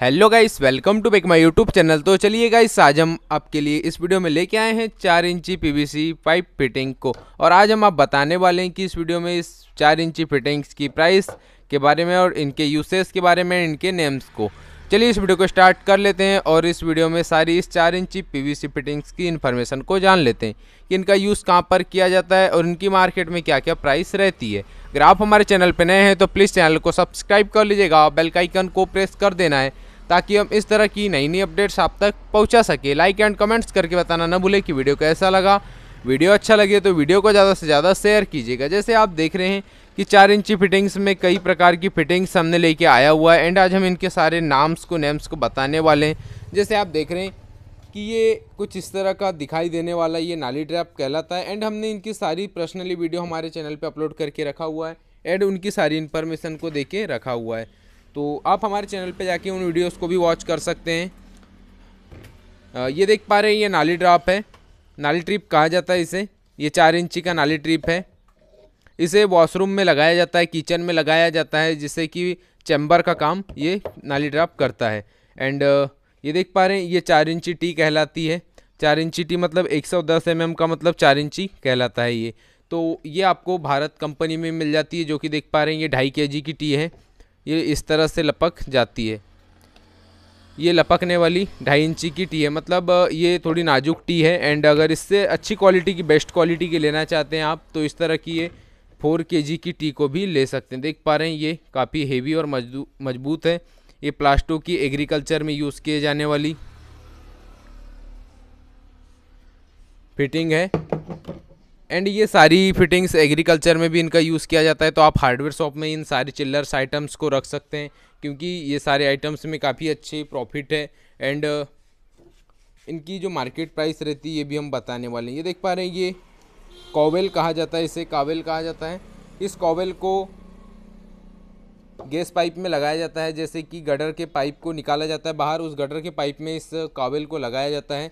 hello guys welcome to back my YouTube channel तो चलिए guys आज हम आपके लिए इस वीडियो में लेके आए हैं चार इंची पीवीसी पाइप फिटिंग को और आज हम आप बताने वाले हैं कि इस वीडियो में इस चार इंची फिटिंग्स की प्राइस के बारे में और इनके यूसेज के बारे में इनके नेम्स को चलिए इस वीडियो को स्टार्ट कर लेते हैं और इस वीडियो में सारी इस चार इंची पीवीसी फिटिंग्स की इन्फॉर्मेशन को जान लेते हैं कि इनका यूज़ कहाँ पर किया जाता है और इनकी मार्केट में क्या क्या प्राइस रहती है अगर आप हमारे चैनल पर नए हैं तो प्लीज़ चैनल को सब्सक्राइब कर लीजिएगा बेल का आइकन को प्रेस कर देना है ताकि हम इस तरह की नई नई अपडेट्स आप तक पहुंचा सके लाइक एंड कमेंट्स करके बताना ना भूले कि वीडियो कैसा लगा वीडियो अच्छा लगे तो वीडियो को ज़्यादा से ज़्यादा शेयर कीजिएगा जैसे आप देख रहे हैं कि चार इंची फिटिंग्स में कई प्रकार की फिटिंग्स हमने लेके आया हुआ है एंड आज हम इनके सारे नाम्स को नेम्स को बताने वाले हैं जैसे आप देख रहे हैं कि ये कुछ इस तरह का दिखाई देने वाला ये नाली ट्रैप कहलाता है एंड हमने इनकी सारी पर्सनली वीडियो हमारे चैनल पर अपलोड करके रखा हुआ है एंड उनकी सारी इन्फॉर्मेशन को दे रखा हुआ है तो आप हमारे चैनल पे जाके उन वीडियोस को भी वॉच कर सकते हैं ये देख पा रहे हैं ये नाली ड्राप है नाली ट्रिप कहा जाता है इसे ये चार इंची का नाली ट्रिप है इसे वॉशरूम में लगाया जाता है किचन में लगाया जाता है जिससे कि चैम्बर का काम ये नाली ड्राप करता है एंड ये देख पा रहे हैं ये चार इंची टी कहलाती है चार इंची टी मतलब एक सौ दस एम एम का मतलब चार इंची कहलाता है ये तो ये आपको भारत कंपनी में मिल जाती है जो कि देख पा रहे हैं ये ढाई के जी की टी है ये इस तरह से लपक जाती है ये लपकने वाली ढाई इंची की टी है मतलब ये थोड़ी नाजुक टी है एंड अगर इससे अच्छी क्वालिटी की बेस्ट क्वालिटी की लेना चाहते हैं आप तो इस तरह की ये फोर के जी की टी को भी ले सकते हैं देख पा रहे हैं ये काफ़ी हेवी और मजबूत है ये प्लास्टो की एग्रीकल्चर में यूज़ किए जाने वाली फिटिंग है एंड ये सारी फिटिंग्स एग्रीकल्चर में भी इनका यूज़ किया जाता है तो आप हार्डवेयर शॉप में इन सारे चिल्लर्स आइटम्स को रख सकते हैं क्योंकि ये सारे आइटम्स में काफ़ी अच्छी प्रॉफिट है एंड इनकी जो मार्केट प्राइस रहती है ये भी हम बताने वाले हैं ये देख पा रहे हैं ये कॉवेल कहा जाता है इसे कावेल कहा जाता है इस कॉवेल को गैस पाइप में लगाया जाता है जैसे कि गडर के पाइप को निकाला जाता है बाहर उस गडर के पाइप में इस कावेल को लगाया जाता है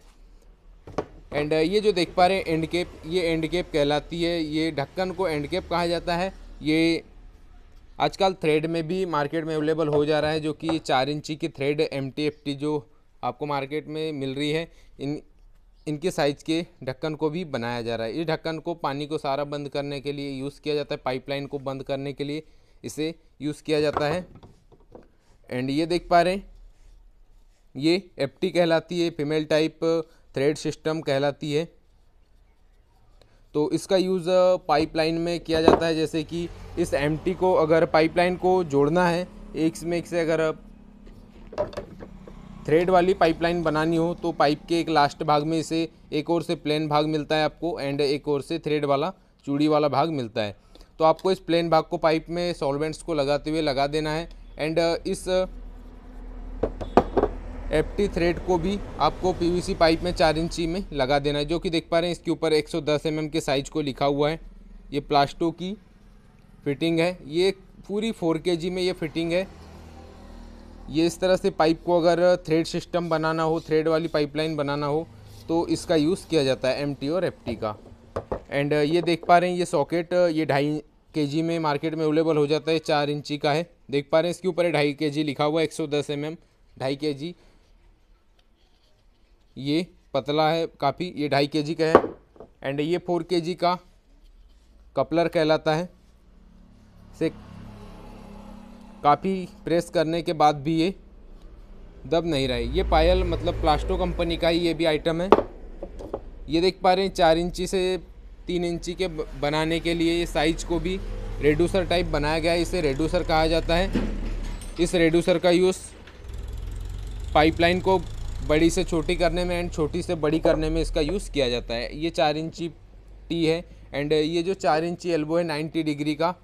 एंड uh, ये जो देख पा रहे हैं एंड केप ये एंड केप कहलाती है ये ढक्कन को एंड केप कहा जाता है ये आजकल थ्रेड में भी मार्केट में अवेलेबल हो जा रहा है जो कि चार इंची की थ्रेड एम टी जो आपको मार्केट में मिल रही है इन इनके साइज़ के ढक्कन को भी बनाया जा रहा है इस ढक्कन को पानी को सारा बंद करने के लिए यूज़ किया जाता है पाइपलाइन को बंद करने के लिए इसे यूज़ किया जाता है एंड ये देख पा रहे हैं ये एप्टी कहलाती है फीमेल टाइप थ्रेड सिस्टम कहलाती है तो इसका यूज़ पाइपलाइन uh, में किया जाता है जैसे कि इस एम को अगर पाइपलाइन को जोड़ना है एक में एक से अगर थ्रेड uh, वाली पाइपलाइन बनानी हो तो पाइप के एक लास्ट भाग में इसे एक और से प्लेन भाग मिलता है आपको एंड एक और से थ्रेड वाला चूड़ी वाला भाग मिलता है तो आपको इस प्लेन भाग को पाइप में सॉल्वेंट्स को लगाते हुए लगा देना है एंड uh, इस एप्टी थ्रेड को भी आपको पीवीसी पाइप में चार इंची में लगा देना है जो कि देख पा रहे हैं इसके ऊपर 110 सौ mm के साइज को लिखा हुआ है ये प्लास्टो की फिटिंग है ये पूरी 4 के में ये फिटिंग है ये इस तरह से पाइप को अगर थ्रेड सिस्टम बनाना हो थ्रेड वाली पाइपलाइन बनाना हो तो इसका यूज़ किया जाता है एम और एफ का एंड uh, ये देख पा रहे हैं ये सॉकेट uh, ये ढाई के में मार्केट में अवेलेबल हो जाता है चार इंची का है देख पा रहे हैं इसके ऊपर ढाई के लिखा हुआ है एक सौ दस एम mm, एम ढाई के जी ये पतला है काफ़ी ये ढाई के जी का है एंड ये फोर के जी का कपलर कहलाता है से काफ़ी प्रेस करने के बाद भी ये दब नहीं रही ये पायल मतलब प्लास्टो कंपनी का ही ये भी आइटम है ये देख पा रहे हैं चार इंची से तीन इंची के बनाने के लिए ये साइज को भी रेड्यूसर टाइप बनाया गया है इसे रेड्यूसर कहा जाता है इस रेड्यूसर का यूज़ पाइपलाइन को बड़ी से छोटी करने में एंड छोटी से बड़ी करने में इसका यूज़ किया जाता है ये चार इंची टी है एंड ये जो चार इंची एल्बो है नाइन्टी डिग्री का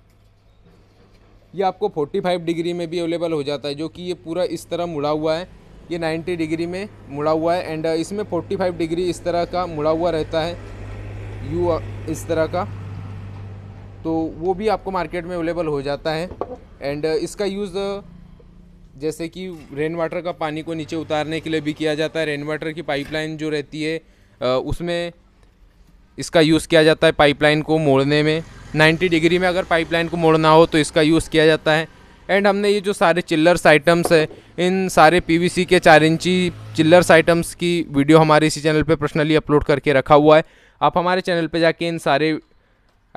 ये आपको फाइव डिग्री में भी अवेलेबल हो जाता है जो कि ये पूरा इस तरह मुड़ा हुआ है ये नाइन्टी डिग्री में मुड़ा हुआ है एंड इसमें फ़ोर्टी फाइव डिग्री इस तरह का मुड़ा हुआ रहता है यू इस तरह का तो वो भी आपको मार्केट में अवेलेबल हो जाता है एंड इसका यूज़ जैसे कि रेन वाटर का पानी को नीचे उतारने के लिए भी किया जाता है रेन वाटर की पाइपलाइन जो रहती है उसमें इसका यूज़ किया जाता है पाइपलाइन को मोड़ने में 90 डिग्री में अगर पाइपलाइन को मोड़ना हो तो इसका यूज़ किया जाता है एंड हमने ये जो सारे चिल्लर्स आइटम्स है इन सारे पीवीसी के चार इंची चिल्लर्स आइटम्स की वीडियो हमारे इसी चैनल पे पर्सनली अपलोड करके रखा हुआ है आप हमारे चैनल पे जाके इन सारे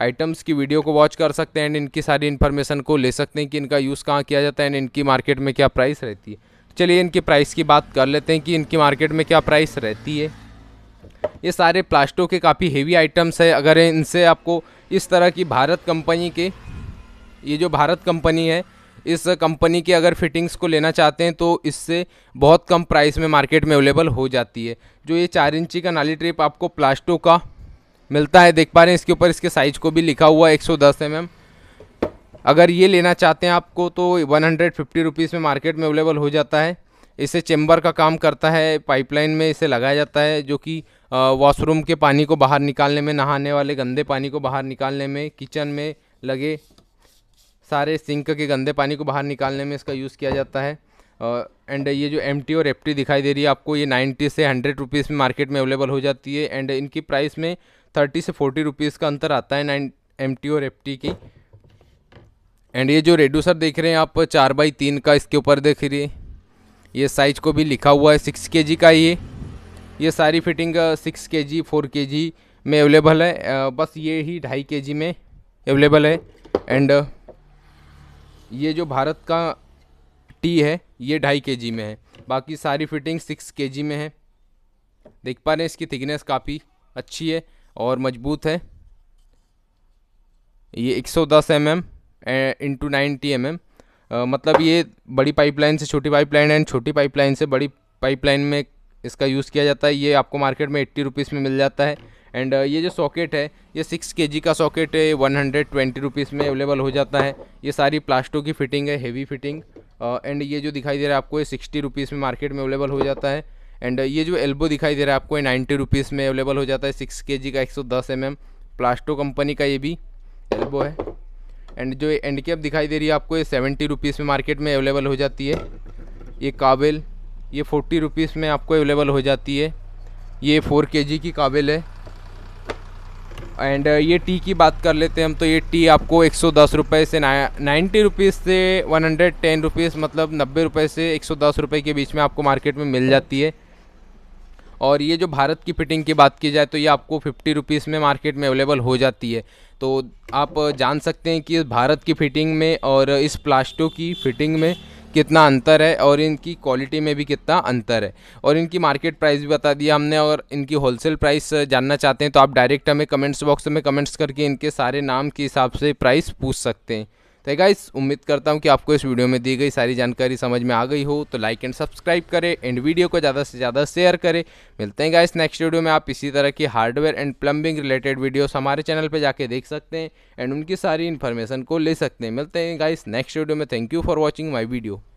आइटम्स की वीडियो को वॉच कर सकते हैं एंड इनकी सारी इन्फॉर्मेशन को ले सकते हैं कि इनका यूज़ कहाँ किया जाता है एंड इनकी मार्केट में क्या प्राइस रहती है तो चलिए इनकी प्राइस की बात कर लेते हैं कि इनकी मार्केट में क्या प्राइस रहती है ये सारे प्लास्टो के काफ़ी हेवी आइटम्स है अगर इनसे आपको इस तरह की भारत कंपनी के ये जो भारत कंपनी है इस कंपनी के अगर फिटिंग्स को लेना चाहते हैं तो इससे बहुत कम प्राइस में मार्केट में अवेलेबल हो जाती है जो ये चार इंची का नाली ट्रिप आपको प्लास्टो का मिलता है देख पा रहे हैं इसके ऊपर इसके साइज़ को भी लिखा हुआ है एक सौ दस एम एम अगर ये लेना चाहते हैं आपको तो वन हंड्रेड फिफ्टी रुपीज़ में मार्केट में अवेलेबल हो जाता है इसे चेम्बर का काम करता है पाइपलाइन में इसे लगाया जाता है जो कि वॉशरूम के पानी को बाहर निकालने में नहाने वाले गंदे पानी को बाहर निकालने में किचन में लगे सारे सिंक के गंदे पानी को बाहर निकालने में इसका यूज़ किया जाता है एंड ये जो एम और एफ दिखाई दे रही है आपको ये नाइन्टी से हंड्रेड रुपीज़ में मार्केट में अवेलेबल हो जाती है एंड इनकी प्राइस में थर्टी से फोर्टी रुपीज़ का अंतर आता है नाइन एम और एफ की एंड ये जो रेड्यूसर देख रहे हैं आप चार बाई तीन का इसके ऊपर देख रही है ये साइज को भी लिखा हुआ है सिक्स के का ये ये सारी फिटिंग सिक्स के जी फोर के जी में अवेलेबल है बस ये ही ढाई के जी में अवेलेबल है एंड ये जो भारत का टी है ये ढाई के जी में है बाकी सारी फिटिंग सिक्स के जी में है देख पा रहे हैं इसकी थिकनेस काफ़ी अच्छी है और मजबूत है ये 110 सौ दस M M into ninety M M मतलब ये बड़ी पाइपलाइन से छोटी पाइपलाइन एंड छोटी पाइपलाइन से बड़ी पाइपलाइन में इसका यूज़ किया जाता है ये आपको मार्केट में एट्टी रुपीज़ में मिल जाता है एंड ये जो सॉकेट है ये सिक्स के जी का सॉकेट है वन हंड्रेड ट्वेंटी रुपीज़ में अवेलेबल हो जाता है ये सारी प्लास्टो की फिटिंग है हेवी फिटिंग एंड ये जो दिखाई दे रहा है आपको ये सिक्सटी रुपीज़ में मार्केट में अवेलेबल हो जाता है एंड ये जो एल्बो दिखाई दे रहा है आपको ये नाइन्टी रुपीज़ में अवेलेबल हो जाता है सिक्स के जी का एक सौ दस एम एम प्लास्टो कंपनी का ये भी एल्बो है एंड जो एंड कैप दिखाई दे रही है आपको ये सेवेंटी रुपीज़ में मार्केट में अवेलेबल हो जाती है ये काबिल ये फोर्टी रुपीज़ में आपको अवेलेबल हो जाती है ये फोर के जी की काबिल है एंड uh, ये टी की बात कर लेते हैं हम तो ये टी आपको एक सौ दस रुपये से नाइन्टी रुपीज़ से वन हंड्रेड टेन रुपीज़ मतलब नब्बे रुपये से एक सौ दस रुपये के बीच में आपको मार्केट में मिल जाती है और ये जो भारत की फिटिंग की बात की जाए तो ये आपको फिफ्टी रुपीज़ में मार्केट में अवेलेबल हो जाती है तो आप जान सकते हैं कि भारत की फ़िटिंग में और इस प्लास्टो की फ़िटिंग में कितना अंतर है और इनकी क्वालिटी में भी कितना अंतर है और इनकी मार्केट प्राइस भी बता दिया हमने और इनकी होलसेल प्राइस जानना चाहते हैं तो आप डायरेक्ट हमें कमेंट्स बॉक्स में कमेंट्स करके इनके सारे नाम के हिसाब से प्राइस पूछ सकते हैं तो गाइस उम्मीद करता हूँ कि आपको इस वीडियो में दी गई सारी जानकारी समझ में आ गई हो तो लाइक एंड सब्सक्राइब करें एंड वीडियो को ज़्यादा से ज़्यादा शेयर करें मिलते हैं गाइस नेक्स्ट वीडियो में आप इसी तरह की hardware and plumbing related videos हमारे चैनल पर जाके देख सकते हैं एंड उनकी सारी इन्फॉर्मेशन को ले सकते हैं मिलते हैं गाइस नेक्स्ट वीडियो में thank you for watching my video